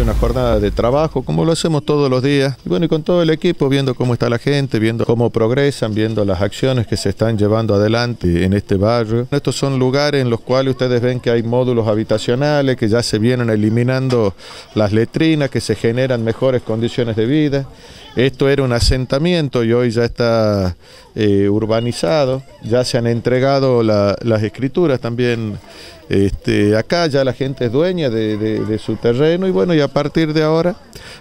una jornada de trabajo, como lo hacemos todos los días. Y bueno, y con todo el equipo, viendo cómo está la gente, viendo cómo progresan, viendo las acciones que se están llevando adelante en este barrio. Estos son lugares en los cuales ustedes ven que hay módulos habitacionales, que ya se vienen eliminando las letrinas, que se generan mejores condiciones de vida. Esto era un asentamiento y hoy ya está eh, urbanizado, ya se han entregado las escrituras también este, acá, ya la gente es dueña de, su terreno y bueno, y a partir de ahora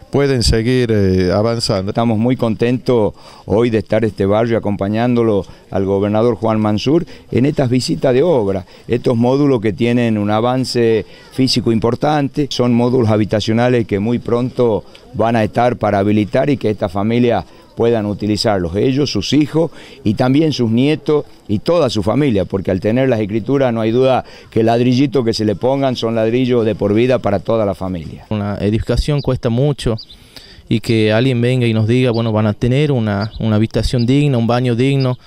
pueden seguir eh, avanzando. Estamos muy contentos hoy de estar este barrio acompañándolo al gobernador Juan Mansur en estas visitas de obra, estos módulos que tienen un avance físico importante, son módulos habitacionales que muy pronto van a estar para habilitar y que esta familia puedan utilizarlos, ellos, sus hijos y también sus nietos y toda su familia, porque al tener las escrituras no hay duda que el ladrillito que se le pongan son ladrillos de por vida para toda la familia. Una edificación cuesta mucho y que alguien venga y nos diga, bueno, van a tener una, habitación digna, un baño digno,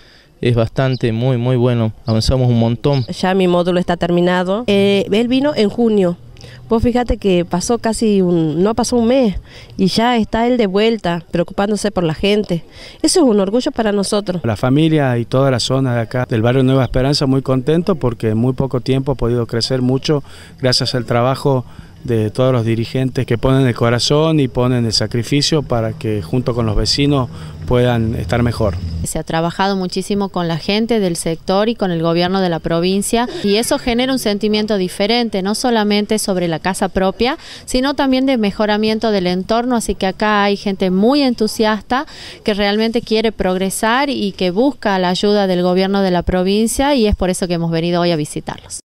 es bastante, muy, muy bueno. Avanzamos un montón. Ya mi módulo está terminado. Eh, él vino en junio Vos fíjate que pasó casi un, no pasó un mes y ya está él de vuelta preocupándose por la gente. Eso es un orgullo para nosotros. La familia y toda la zona de acá del barrio Nueva Esperanza muy contento porque en muy poco tiempo ha podido crecer mucho gracias al trabajo de todos los dirigentes que ponen el corazón y ponen el sacrificio para que junto con los vecinos puedan estar mejor. Se ha trabajado muchísimo con la gente del sector y con el gobierno de la provincia y eso genera un sentimiento diferente, no solamente sobre la casa propia, sino también de mejoramiento del entorno, así que acá hay gente muy entusiasta que realmente quiere progresar y que busca la ayuda del gobierno de la provincia y es por eso que hemos venido hoy a visitarlos.